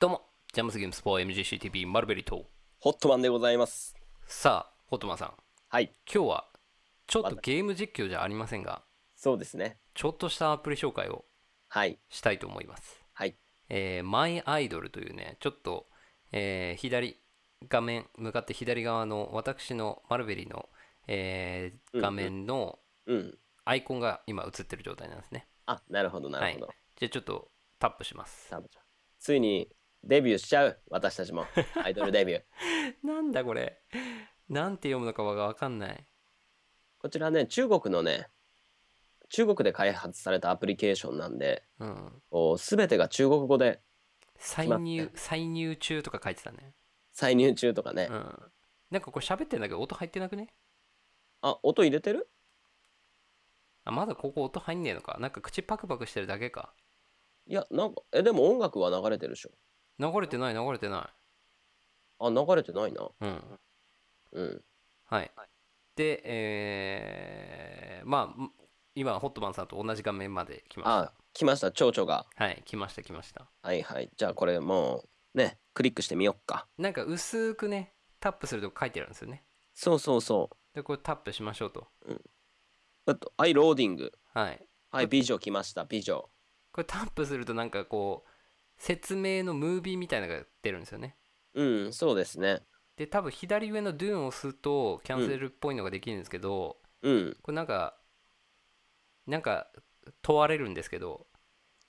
どうも、ジャムスゲームスポー MGCTV マルベリーとホットマンでございます。さあ、ホットマンさん、はい、今日はちょっとゲーム実況じゃありませんが、そうですね。ちょっとしたアプリ紹介をはい、したいと思います。はい、えー、マイアイドルというね、ちょっと、えー左、画面、向かって左側の私のマルベリの、えー画面のうん。アイコンが今映ってる状態なんですね。あ、なるほど、なるほど。はいじゃあちょっとタップします。ついにデビューしちゃう私たちも アイドルデビューなんだこれなんて読むのかが分かんないこちらね中国のね中国で開発されたアプリケーションなんで、うん、全てが中国語で再入再入中とか書いてたね再入中とかね、うん、なんかこれ喋ってんだけど音入ってなくねあ音入れてるあまだここ音入んねえのかなんか口パクパクしてるだけかいやなんかえでも音楽は流れてるでしょ流れてない流れてないあ流れてないなうんうんはいでえー、まあ今ホットマンさんと同じ画面まで来ましたあ来ました蝶々がはい来ました来ましたはいはいじゃあこれもうねクリックしてみよっかなんか薄くねタップするとこ書いてあるんですよねそうそうそうでこれタップしましょうとうんあと「アイローディング」はいはい美女来ました美女これタップするとなんかこう説明のムービーみたいなのが出るんですよねうんそうですねで多分左上の「ドゥンを押すとキャンセルっぽいのができるんですけど、うん、これなんかなんか問われるんですけど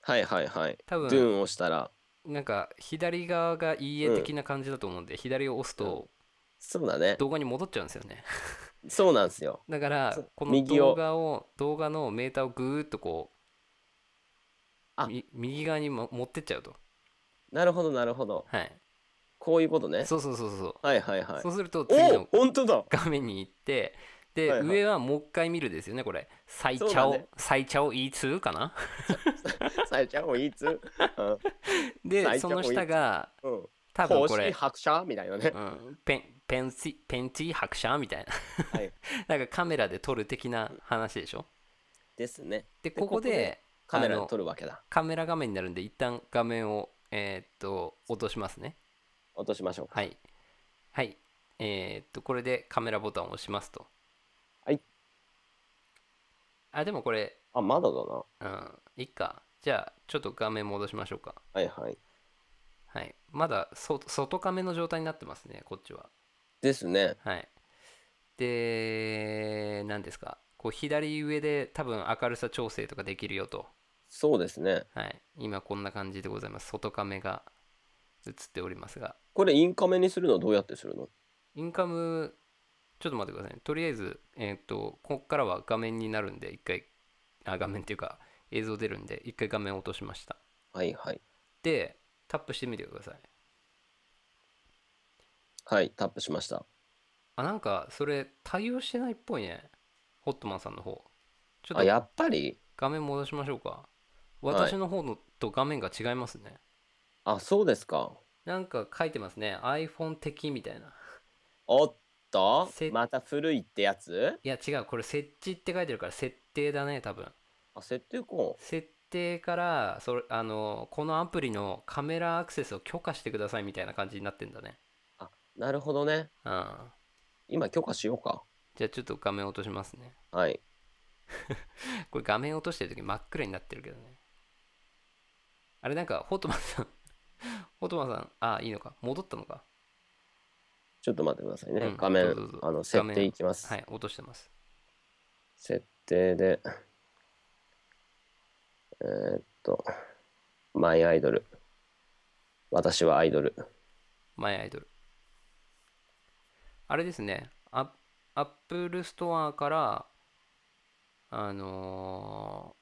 はいはいはい多分ドゥンを押したらなんか左側が「いいえ」的な感じだと思うんで、うん、左を押すと、そうだね動画に戻っちゃうんですよねそうなんですよだからこの動画を動画のメーターをぐーっとこう右側にも持ってっちゃうとなるほどなるほどはいこういうことねそうそうそうそうはいはいはいそうすると次の本当だ画面に行ってで、はいはい、上はもう一回見るですよねこれ「最茶を、最茶をいつ?」かな最茶をいつ、うでその下が、うん、多分これ白車みたいなね、うん、ペンペンチペンチ白車みたいな、はい、なんかカメラで撮る的な話でしょですねでここでカメラを撮るわけだカメラ画面になるんで一旦画面をえー、っと落としますね落としましょうはいはいえー、っとこれでカメラボタンを押しますとはいあでもこれあまだだなうんいいかじゃあちょっと画面戻しましょうかはいはいはいまだ外カメの状態になってますねこっちはですねはいで何ですかこう左上で多分明るさ調整とかできるよとそうですね。はい。今こんな感じでございます。外カメが映っておりますが。これインカメにするのはどうやってするのインカム、ちょっと待ってください、ね。とりあえず、えっ、ー、と、ここからは画面になるんで、一回、あ、画面っていうか、映像出るんで、一回画面落としました。はいはい。で、タップしてみてください。はい、タップしました。あ、なんか、それ、対応してないっぽいね。ホットマンさんの方。ちょっと、やっぱり画面戻しましょうか。私の方のと画面が違いますね、あそうですかなんか書いてますね iPhone 的みたいなおっとまた古いってやついや違うこれ設置って書いてるから設定だね多分あ設定か設定からそれあのこのアプリのカメラアクセスを許可してくださいみたいな感じになってんだねあなるほどねうん今許可しようかじゃあちょっと画面落としますねはい これ画面落としてる時真っ暗になってるけどねあれなんか、ホトマンさん ホトマンさん、あ、いいのか。戻ったのか。ちょっと待ってくださいね。うん画面、あの、画設面定いきます。はい、落としてます。設定で、えーっと、マイアイドル。私はアイドル。マイアイドル。あれですね、アップルストアから、あの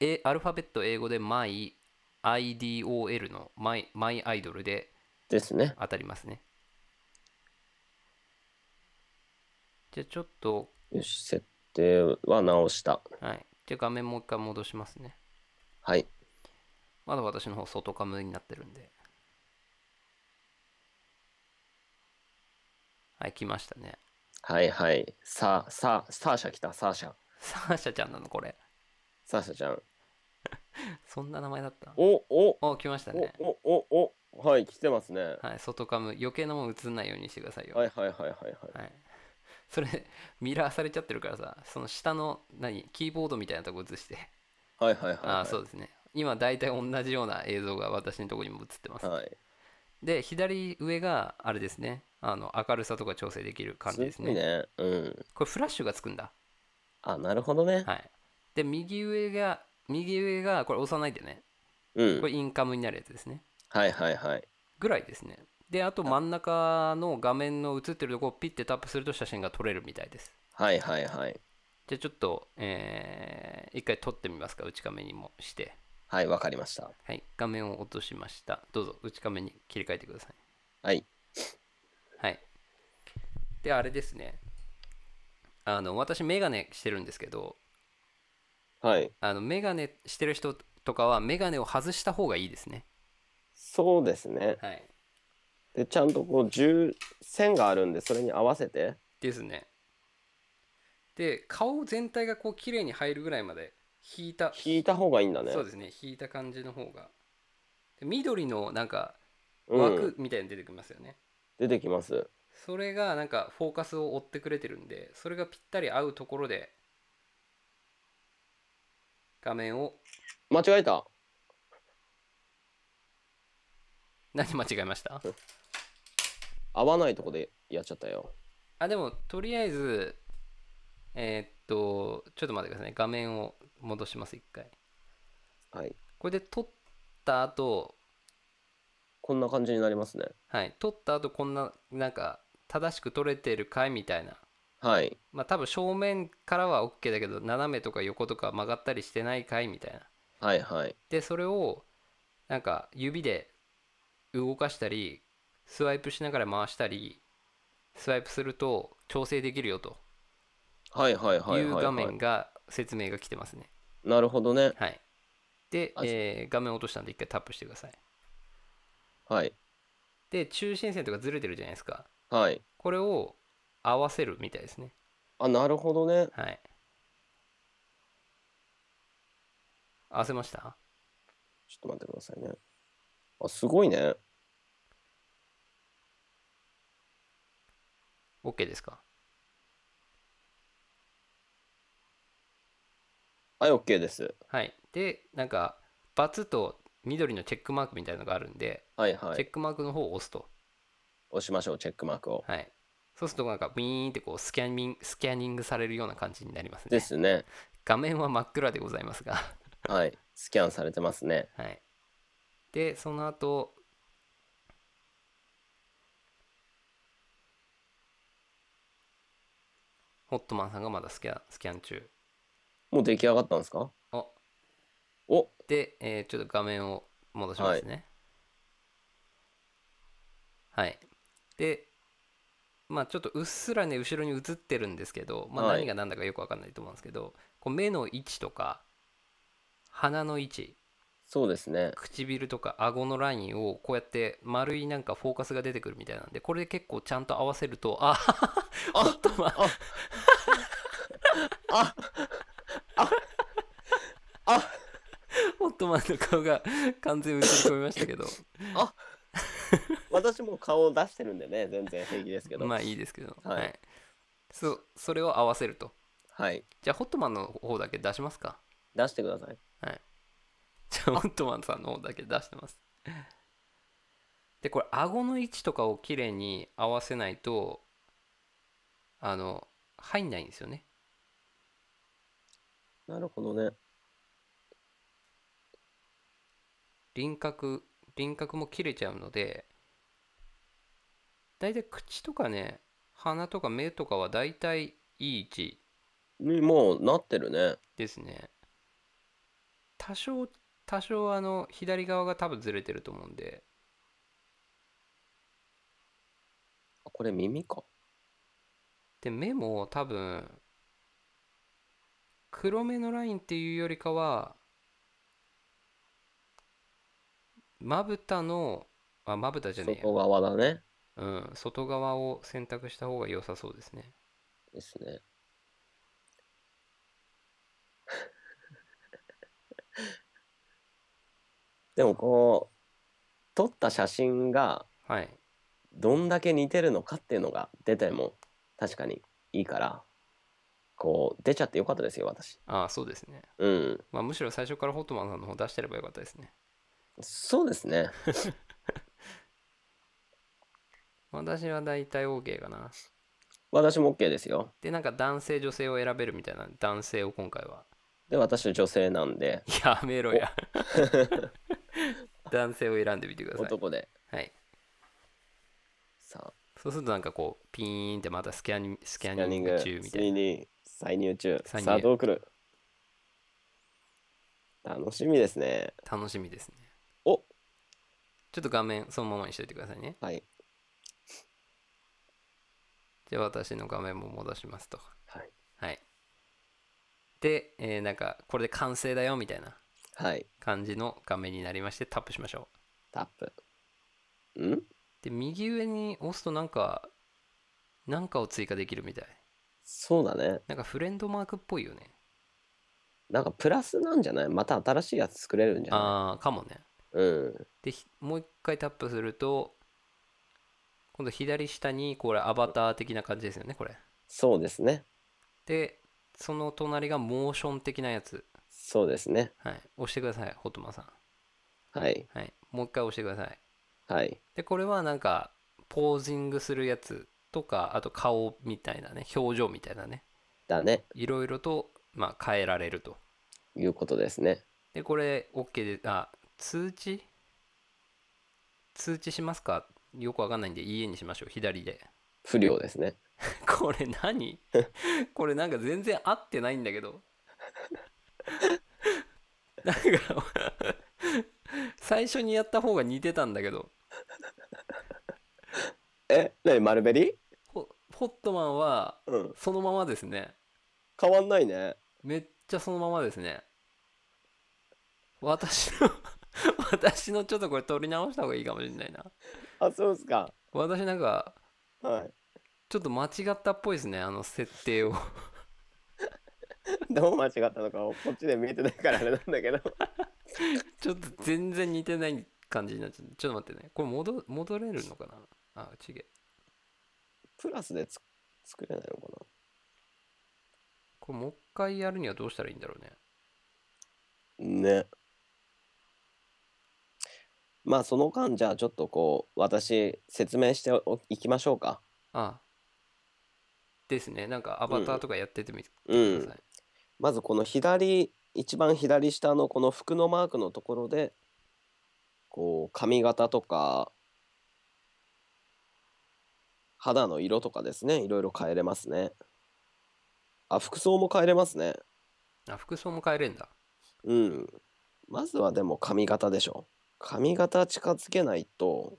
えアルファベット英語で MyIDOL の My, Idol でですね当たりますねじゃあちょっとよし設定は直したはいじゃあ画面もう一回戻しますねはいまだ私の方外カムになってるんではい来ましたねはいはいさあさあサーシャ来たサーシャサーシャちゃんなのこれサーシャちゃん。そんな名前だったおおお来ましたね。おおおはい、来てますね。はい、外カム、余計なもん映んないようにしてくださいよ。はいはいはいはいはい。はい、それ、ミラーされちゃってるからさ、その下の、何、キーボードみたいなとこ映して。はいはいはい、はい、あそうですね。今、大体同じような映像が私のとこにも映ってます。はい、で、左上が、あれですね。あの明るさとか調整できる感じですね。すねうん、これフラッシュがつくんだ。あなるほどね。はい、で右上が右上がこれ押さないでね、うん、これインカムになるやつですねはいはいはいぐらいですねであと真ん中の画面の映ってるとこをピッてタップすると写真が撮れるみたいですはいはいはいじゃあちょっと、えー、一回撮ってみますか内カメにもしてはいわかりましたはい画面を落としましたどうぞ内カメに切り替えてくださいはいはいであれですねあの私メガネしてるんですけどはい、あのメガネしてる人とかはメガネを外した方がいいですねそうですね、はい、でちゃんとこう10線があるんでそれに合わせてですねで顔全体がこう綺麗に入るぐらいまで引いた引いた方がいいんだねそうですね引いた感じの方が緑のなんか枠みたいに出てきますよね、うん、出てきますそれがなんかフォーカスを追ってくれてるんでそれがぴったり合うところで画面を間違えた何間違えました合わないとこでやっちゃったよあでもとりあえずえー、っとちょっと待ってくださいね画面を戻します一回はいこれで撮った後こんな感じになりますねはい撮った後こんななんか正しく撮れてるかいみたいなはいまあ多分正面からは OK だけど斜めとか横とか曲がったりしてないかいみたいなはいはいでそれをなんか指で動かしたりスワイプしながら回したりスワイプすると調整できるよという画面が説明が来てますねなるほどねはいで、えー画面落としたんで一回タップしてくださいはいで中心線とかずれてるじゃないですかはいこれを合わせるみたいですねあなるほどねはい合わせましたちょっと待ってくださいねあすごいね OK ですかはい OK ですはいでなんかバツと緑のチェックマークみたいなのがあるんで、はいはいチェックマークの方を押すと押しましょうチェックマークをはいそうするとなんかビーンってこうスキャニングスキャニングされるような感じになりますね。ですね。画面は真っ暗でございますがはい、スキャンされてますね。はい、で、その後ホットマンさんがまだスキャスキャン中。もう出来上がったんですかあおで、えー、ちょっと画面を戻しますね。はい、はい、で、まあ、ちょっとうっすらね後ろに映ってるんですけど、まあ、何が何だかよく分かんないと思うんですけど、こう目の位置とか鼻の位置そうですね。唇とか顎のラインをこうやって丸いなんかフォーカスが出てくるみたいなんでこれで結構ちゃんと合わせるとあちょっとまああ、あ、ホットマンの顔が完全に映り込みましたけどあ 私も顔を出してるんでね全然平気ですけどまあいいですけど、はい、はい、そそれを合わせるとはいじゃあホットマンの方だけ出しますか出してくださいはいじゃあホットマンさんの方だけ出してますでこれ顎の位置とかをきれいに合わせないとあの入んないんですよねなるほどね輪郭輪郭も切れちゃうので大体口とかね鼻とか目とかは大体いい位置にもうなってるねですね多少多少あの左側が多分ずれてると思うんでこれ耳かで目も多分黒目のラインっていうよりかはまぶたのあまぶたじゃねえ外側だね。うん、外側を選択した方が良さそうですねですね。でもこう、撮った写真がはいどんだけ似てるのかっていうのが出ても確かにいいから、こう、出ちゃってよかったですよ、私。ああそうですね、うん。まあむしろ最初からホットマンさんの方出してればよかったですねそうですね。私は大体 OK かな。私も OK ですよ。で、なんか男性、女性を選べるみたいな、男性を今回は。で、私は女性なんで。やめろや。男性を選んでみてください。男で。はい。さあ。そうするとなんかこう、ピーンってまたスキャニスキャニング中みたいな。再入中。さあ、どう来る楽しみですね。楽しみですね。ちょっと画面そのままにしといてくださいね。はい。じゃあ私の画面も戻しますと。はい。はい。で、えーなんかこれで完成だよみたいなはい。感じの画面になりましてタップしましょう。タップ。んで、右上に押すとなんか、なんかを追加できるみたい。そうだね。なんかフレンドマークっぽいよね。なんかプラスなんじゃないまた新しいやつ作れるんじゃないああ、かもね。うん、でもう一回タップすると今度左下にこれアバター的な感じですよねこれそうですねでその隣がモーション的なやつそうですねはい押してくださいホットマンさんはい、はい、もう一回押してくださいはいでこれはなんかポージングするやつとかあと顔みたいなね表情みたいなねだねいろいろと、まあ、変えられるということですねでこれ OK であ通知通知しますかよくわかんないんで、家にしましょう。左で。不良ですね。これ何 これなんか全然合ってないんだけど。なんか最初にやった方が似てたんだけど。え、なに、ベリーホットマンは、そのままですね、うん。変わんないね。めっちゃそのままですね。私の私のちょっとこれ取り直した方がいいかもしれないなあそうですか私なんかはいちょっと間違ったっぽいですねあの設定を どう間違ったのかこっちで見えてないからあれなんだけど ちょっと全然似てない感じになっちゃうちょっと待ってねこれ戻戻れるのかなあちげプラスでつ作れないのかなこれもう一回やるにはどうしたらいいんだろうねねまあその間じゃあちょっとこう私説明しておいきましょうかああですねなんかアバターとかやっててみてください、うんうん、まずこの左一番左下のこの服のマークのところでこう髪型とか肌の色とかですねいろいろ変えれますねあ服装も変えれますねあ服装も変えれんだうんまずはでも髪型でしょ髪型近づけないと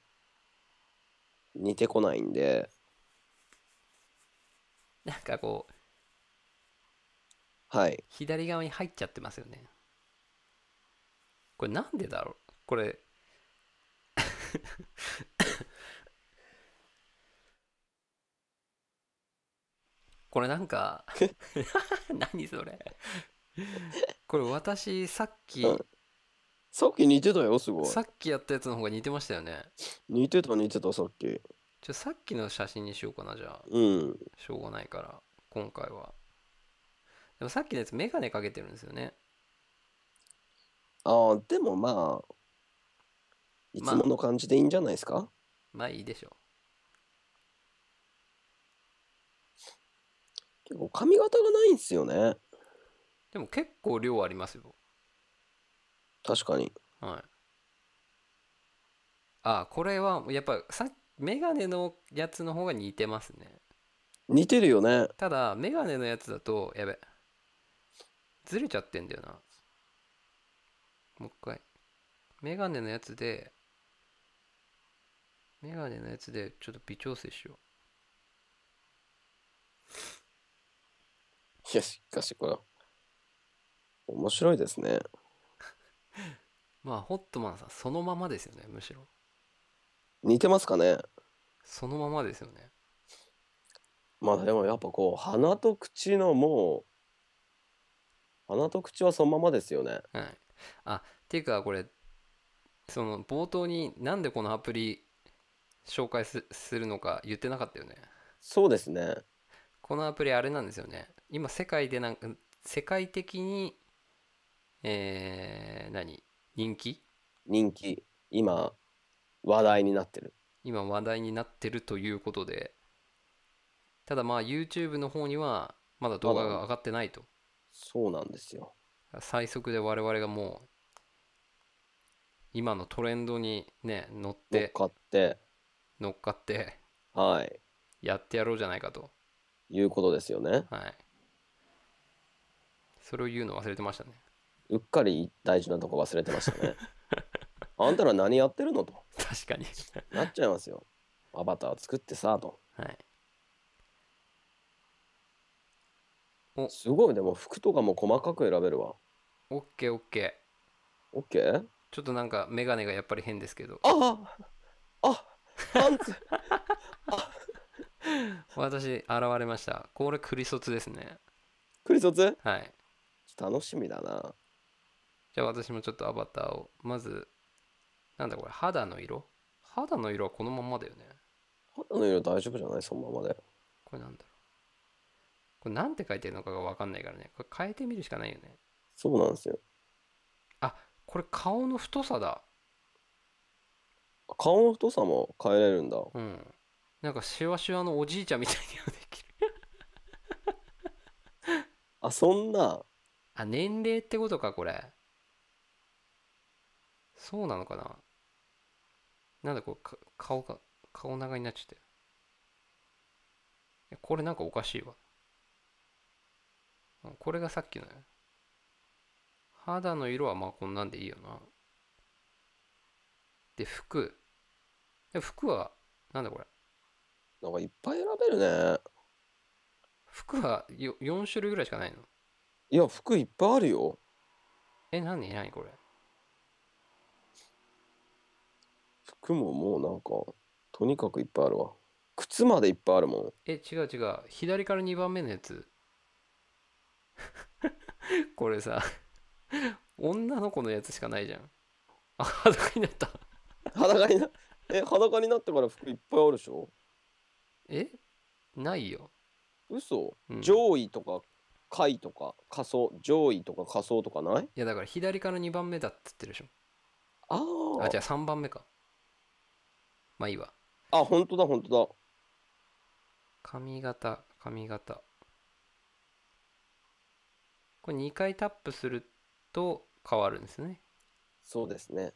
似てこないんでなんかこうはい左側に入っちゃってますよねこれなんでだろうこれ これなんか 何それこれ私さっきさっき似てたよ、すごい。さっきやったやつの方が似てましたよね。似てた、似てた、さっき。じゃさっきの写真にしようかな、じゃあ。うん。しょうがないから、今回は。でもさっきのやつ、眼鏡かけてるんですよね。ああ、でもまあ、いつもの感じでいいんじゃないですか、まあ、まあいいでしょう。結構髪型がないんですよね。でも結構量ありますよ。確かに。はい。あこれはやっぱさメガネのやつの方が似てますね。似てるよね。ただ、メガネのやつだと、やべ。ずれちゃってんだよな。もう一回。メガネのやつで、メガネのやつでちょっと微調整しよう。いや、しかしこれ、面白いですね。まあホットマンさんそのままですよねむしろ似てますかねそのままですよねまあでもやっぱこう鼻と口のもう鼻と口はそのままですよねはいあっていうかこれその冒頭になんでこのアプリ紹介すするのか言ってなかったよねそうですねこのアプリあれなんですよね今世界でなんか世界的にえー、何人気人気今話題になってる今話題になってるということでただまあ YouTube の方にはまだ動画が上がってないとそうなんですよ最速で我々がもう今のトレンドにね乗って乗っかって乗っかってはいやってやろうじゃないかということですよねはいそれを言うの忘れてましたねうっかり大事なとこ忘れてましたね あんたら何やってるのと確かになっちゃいますよアバターを作ってさとはいおすごいでも服とかも細かく選べるわオッケーオッケーオッケーちょっとなんか眼鏡がやっぱり変ですけどあああパンツ 私現れましたこれクリソツですねクリソツはい楽しみだなじゃあ私もちょっとアバターを。まず、なんだこれ、肌の色肌の色はこのままだよね。肌の色大丈夫じゃないそのままで。これなんだろう。これなんて書いてるのかがわかんないからね。これ変えてみるしかないよね。そうなんですよ。あ、これ顔の太さだ。顔の太さも変えれるんだ。うん。なんかシワシワのおじいちゃんみたいにはできるあ、そんな。あ、年齢ってことか、これ。そうなのかななんだこれ、顔が、顔長になっちゃって。これなんかおかしいわ。これがさっきの肌の色はまあこんなんでいいよな。で、服。服は、なんだこれ。なんかいっぱい選べるね。服はよ4種類ぐらいしかないのいや、服いっぱいあるよ。え、な何なこれ。服ももうなんか、とにかくいっぱいあるわ。靴までいっぱいあるもん。え、違う違う。左から2番目のやつ。これさ、女の子のやつしかないじゃん。あ、裸になった裸にな、え、裸になってから服いっぱいあるでしょえないよ。嘘、うん、上位とか下とか仮想上位とか仮想とかないいやだから左から2番目だっつってるでしょああじゃあ3番目かまあいいわ。あ、本当だ、本当だ。髪型、髪型。これ2回タップすると変わるんですね。そうですね。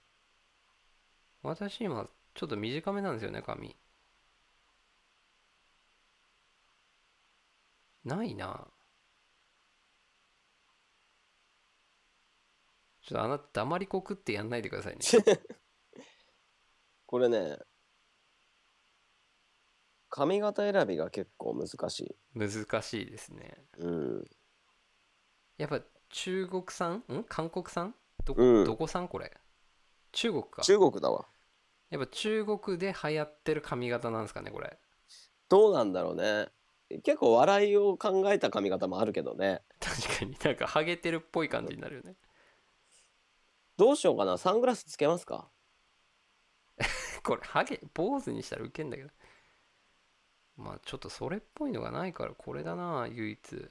私今、ちょっと短めなんですよね、髪。ないな。ちょっとあなた黙りこくってやんないでくださいね。これね、髪型選びが結構難しい。難しいですね。うん。やっぱ中国産ん韓国産ど,、うんどこ産これ中国か。中国だわ。やっぱ中国で流行ってる髪型なんですかね、これ。どうなんだろうね。結構笑いを考えた髪型もあるけどね。確かになんかハゲてるっぽい感じになるよね。どうしようかな。サングラスつけますか これハゲ、坊主にしたらウケんだけど。まあちょっとそれっぽいのがないからこれだな唯一い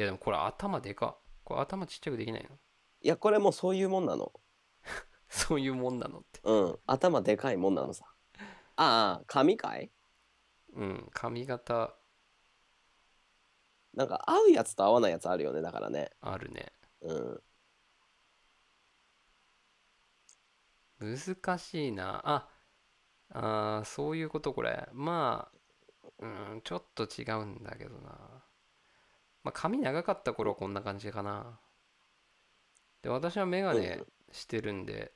やでもこれ頭でかこれ頭ちっちゃくできないのいやこれもうそういうもんなの そういうもんなのってうん頭でかいもんなのさああ髪かいうん髪型なんか合うやつと合わないやつあるよねだからねあるねうん難しいなああそういうことこれまあ。うんちょっと違うんだけどなまあ髪長かった頃はこんな感じかなで私はメガネしてるんで、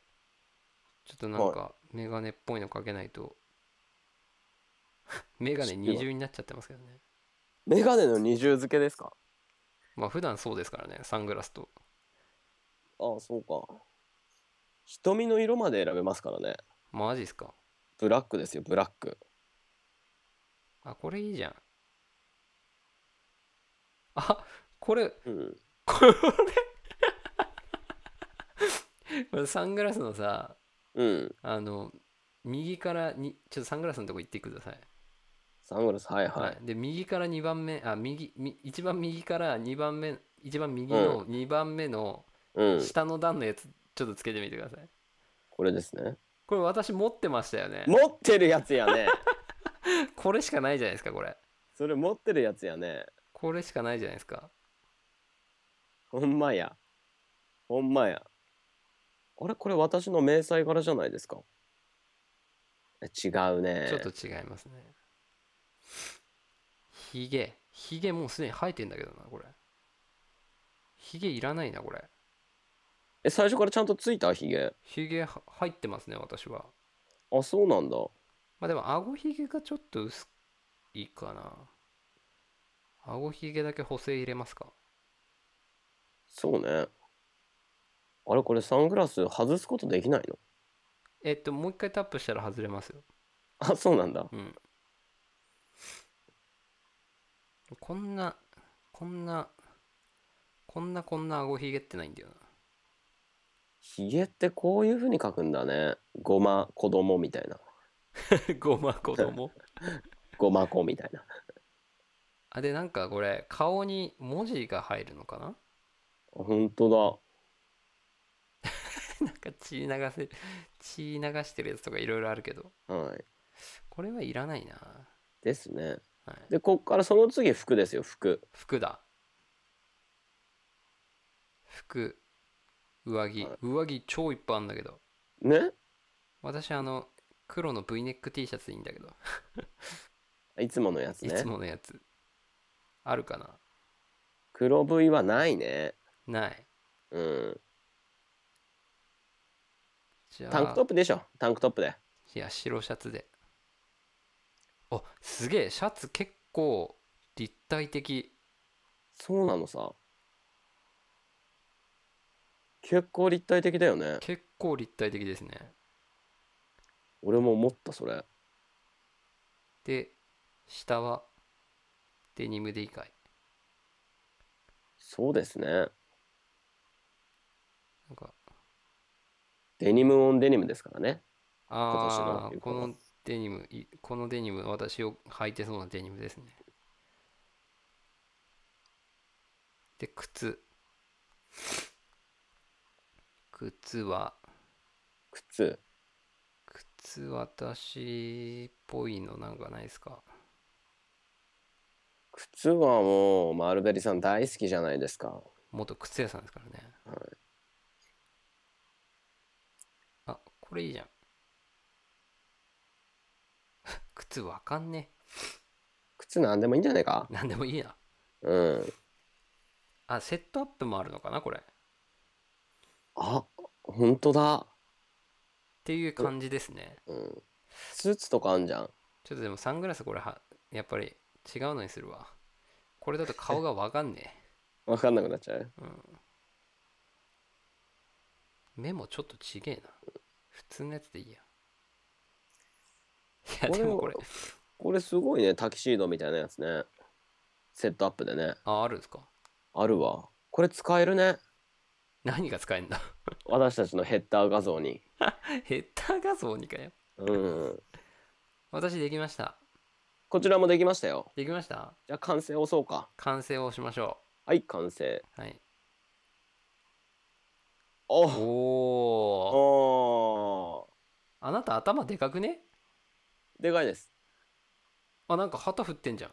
ちょっとなんかメガネっぽいのかけないと メガネ二重になっちゃってますけどねメガネの二重付けですかまあ普段そうですからねサングラスとああそうか瞳の色まで選べますからねマジっすかブラックですよブラックあ、これいいじゃん。あ、これ、うん、これ これサングラスのさ、うん、あの、右からに、ちょっとサングラスのとこ行ってください。サングラス、はいはい。はい、で、右から2番目、あ、右、一番右から2番目、一番右の2番目の下の段のやつ、ちょっとつけてみてください。これですね。これ私持ってましたよね。持ってるやつやね。これしかないじゃないですかこれそれ持ってるやつやねこれしかないじゃないですかほんまやほんまやあれこれ私の迷彩柄じゃないですか違うねちょっと違いますねひげひげもうすでに生えてんだけどなこれひげいらないなこれえ最初からちゃんとついたひげひげ入ってますね私はあそうなんだまあでも、顎ひげがちょっと薄いかな。顎ひげだけ補正入れますか。そうね。あれ、これサングラス外すことできないのえっと、もう一回タップしたら外れますよ。あ、そうなんだ。うん。こんな、こんな、こんなこんな顎ひげってないんだよな。ひげってこういうふうに書くんだね。ごま、子供みたいな。ごま子供 ごま子みたいなあでなんかこれ顔に文字が入るのかな本当だ なんか血流せ血流してるやつとかいろいろあるけどはいこれはいらないなですね、はい、でこっからその次服ですよ服服だ服上着、はい、上着超いっぱいあるんだけどね私あの黒の V ネック T シャツいいんだけど いつものやつねいつものやつあるかな黒 V はないねないうんじゃあタンクトップでしょタンクトップでいや白シャツであすげえシャツ結構立体的そうなのさ結構立体的だよね結構立体的ですね俺も思ったそれで下はデニムでいいかいそうですねなんかデニムオンデニムですからねああこのデニムこのデニム私を履いてそうなデニムですねで靴靴は靴私っぽいのなんかないですか靴はもうマルベリさん大好きじゃないですか。元靴屋さんですからね。はい、あ、これいいじゃん。靴わかんね靴なんでもいいんじゃないかなんでもいいな。うん。あ、セットアップもあるのかなこれ。あ、本当だ。ていう感じですねうんスーツとかあんじゃんちょっとでもサングラスこれはやっぱり違うのにするわこれだと顔が分かんねえ分 かんなくなっちゃう、うん、目もちょっとちげえな普通のやつでいいやいやでもこれこれすごいねタキシードみたいなやつねセットアップでねああるんですかあるわこれ使えるね何が使えんだ 私たちのヘッダー画像に ヘッダー画像にかよ。うん。私できました。こちらもできましたよ。できましたじゃあ完成を押そうか。完成をしましょう。はい、完成。はい。おおお。おあなた頭でかくねでかいです。あ、なんか旗振ってんじゃん。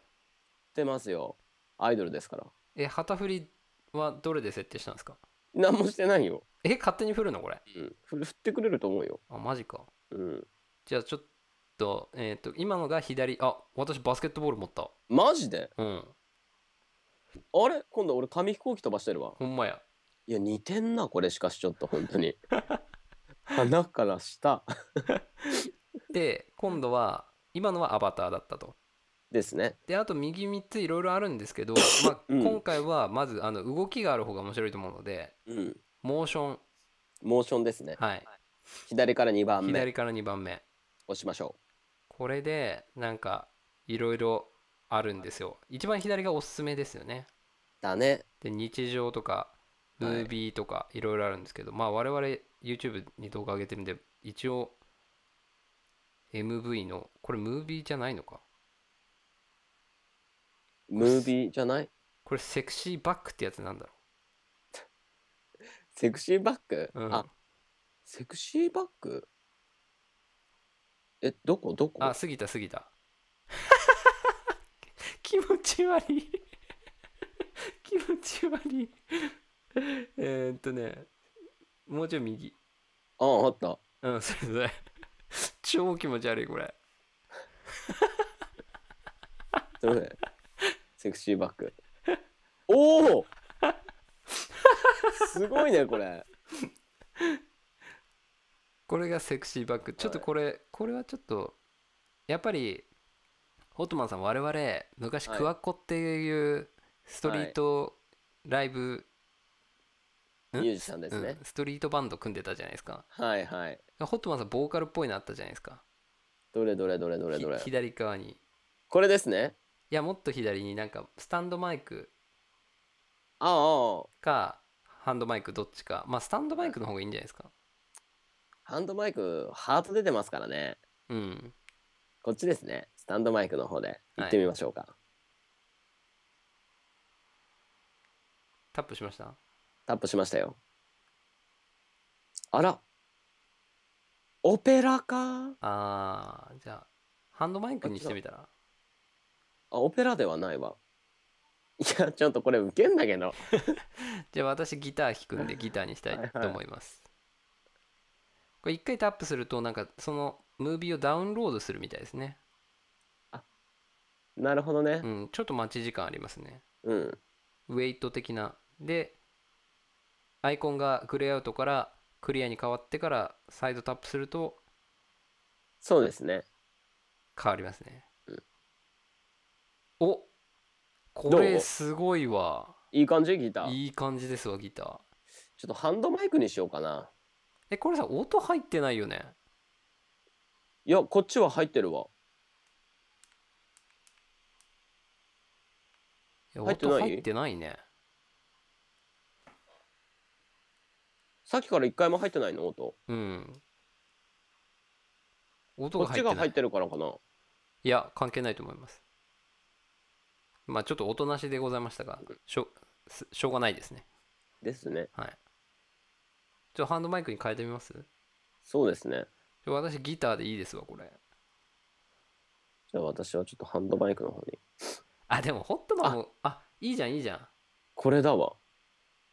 出ますよ。アイドルですから。え、旗振りはどれで設定したんですか何もしてないよ。え勝手に振るのこれうん振ってくれると思うよあマジかうんじゃあちょっとえっ、と今のが左あ私バスケットボール持ったマジでうんあれ今度俺紙飛行機飛ばしてるわほんまやいや似てんなこれしかしちょっと本当に 鼻から下 で今度は今のはアバターだったとですねであと右3ついろいろあるんですけど、まあ、今回はまずあの動きがある方が面白いと思うのでうんモーションモーションですねはい左から2番目左から2番目押しましょうこれでなんかいろいろあるんですよ一番左がおすすめですよねだねで日常とかムービーとかいろいろあるんですけど、はい、まあ我々 YouTube に動画上げてるんで一応 MV のこれムービーじゃないのかムービーじゃないこれセクシーバックってやつなんだろうセクシーバッグ、うんあセクシーバッグえどこどこあ過ぎた過ぎた 気持ち悪い 気持ち悪いえーっとねもうちょい右ああったうんそれそれ 超気持ち悪いこれそれセクシーバッグおおすごいねこれこれがセクシーバッグちょっとこれ、はい、これはちょっとやっぱりホットマンさん我々昔、クワコっていうストリートライブ、ミュージシャンですね、うん、ストリートバンド組んでたじゃないですかはいはいホットマンさんボーカルっぽいのあったじゃないですかどれどれどれどれどれ左側にこれですねいやもっと左になんかスタンドマイクああかハンドマイクどっちかまあスタンドマイクの方がいいんじゃないですかハンドマイクハート出てますからねうんこっちですねスタンドマイクの方で行ってみましょうか、はい、タップしましたタップしましたよあらオペラかああ、じゃあハンドマイクにしてみたらあオペラではないわいやちょっとこれウケんだけど じゃあ私ギター弾くんで ギターにしたいと思いますはい、これ一回タップするとなんかそのムービーをダウンロードするみたいですねあなるほどねうんちょっと待ち時間ありますねうんウェイト的なでアイコンがグレーアウトからクリアに変わってからサイドタップするとそうですね変わりますね、うん、おこれすごいわいい感じギターいい感じですわギターちょっとハンドマイクにしようかなえこれさ音入ってないよねいやこっちは入ってるわ入ってない入ってないねさっきから一回も入ってないの音うん音が入ってないこっちが入ってるからかないや関係ないと思いますまあちょっとおとなしでございましたがしょしょうがないですねですねはいちょハンドマイクに変えてみますそうですね私ギターでいいですわこれじゃあ私はちょっとハンドマイクの方にあでもホットマンもあいいじゃんいいじゃんこれだわ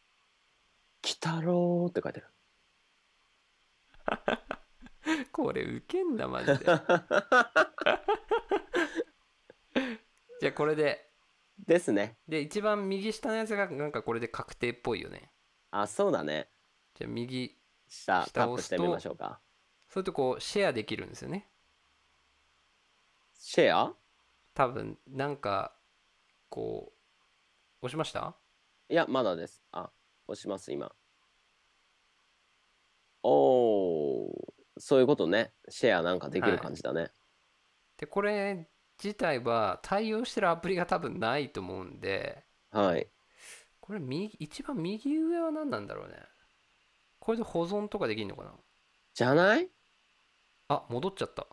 「鬼太郎」って書いてる これウケんだマジで じゃあこれでですねで一番右下のやつがなんかこれで確定っぽいよねあそうだねじゃあ右下タップしてみましょうかそれとこうシェアできるんですよねシェア多分なんかこう押しましたいやまだですあ押します今おおそういうことねシェアなんかできる感じだね、はい、でこれ自体は対応してるアプリが多分ないと思うんで、はい。これ右、一番右上は何なんだろうね。これで保存とかできるのかなじゃないあ、戻っちゃった。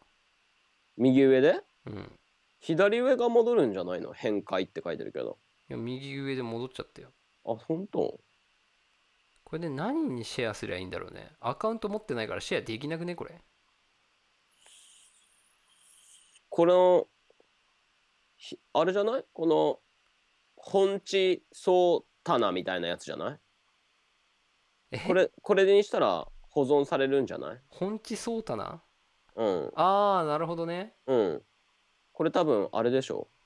右上でうん。左上が戻るんじゃないの変回って書いてるけど。いや、右上で戻っちゃったよ。あ、本当これで何にシェアすりゃいいんだろうね。アカウント持ってないからシェアできなくねこれ。このあれじゃないこの本地総棚みたいなやつじゃないこれこれにしたら保存されるんじゃない本地総棚うんああなるほどねうんこれ多分あれでしょう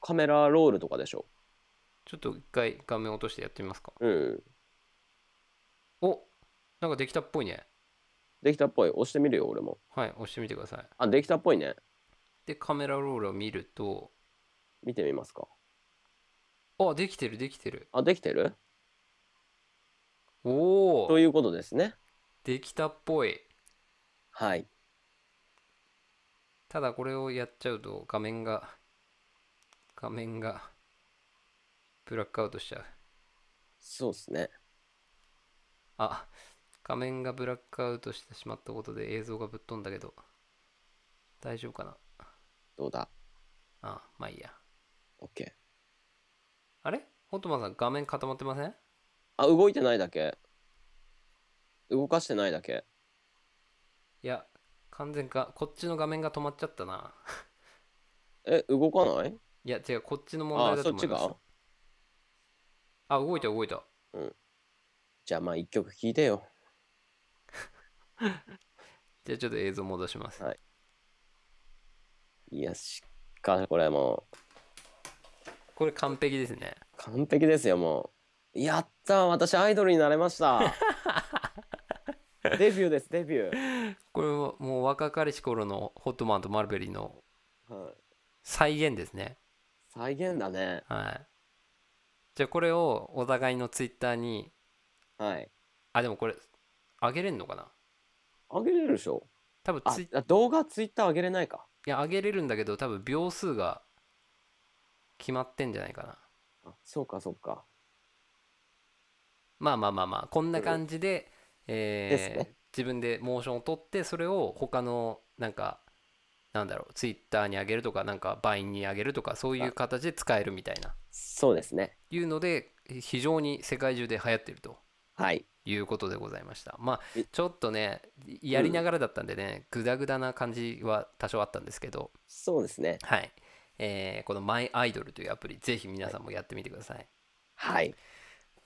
カメラロールとかでしょうちょっと一回画面落としてやってみますかうんおなんかできたっぽいねできたっぽい押してみるよ俺もはい押してみてくださいあできたっぽいねでカメラロールを見ると見てみますかあできてるできてるあできてるおおということですねできたっぽいはいただこれをやっちゃうと画面が画面がブラックアウトしちゃうそうですねあ画面がブラックアウトしてしまったことで映像がぶっ飛んだけど大丈夫かなどうだああまあいいや OK あれホットマンさん画面固まってませんあ動いてないだけ動かしてないだけいや完全かこっちの画面が止まっちゃったなえ動かないいや違うこっちの問題だと思いますあ動いた動いたうんじゃあまあ一曲聴いてよ じゃあちょっと映像戻しますはいいや、しかしこれもう。これ完璧ですね。完璧ですよ、もう。やった私アイドルになれました。デビューです、デビュー。これはもう若かりし頃のホットマンとマルベリーの再現ですね。再現だね。はい。じゃあこれをお互いのツイッターに。はい。あ、でもこれ、あげれんのかなあげれるでしょ多分ツイ動画ツイッターあげれないか。や上げれるんだけど多分秒数が決まってんじゃないかなあそうかそうかまあまあまあまあこんな感じで,、えー、自分でモーションを取ってそれを他のなんかなんだろうツイッターにあげるとかなんかバインにあげるとかそういう形で使えるみたいなそうですねいうので非常に世界中で流行ってるとはいいうことでございましたまあちょっとねやりながらだったんでね、ぐだグダグダな感じは多少あったんですけどそうですねはい、えー、この「マイアイドルというアプリぜひ皆さんもやってみてくださいはい、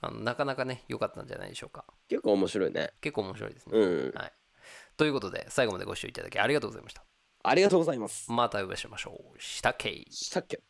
あのなかなかね良かったんじゃないでしょうか結構面白いね結構面白いですね、うん、はい、ということで最後までご視聴いただきありがとうございましたありがとうございますまたお会いしましょうしたっけしたっけ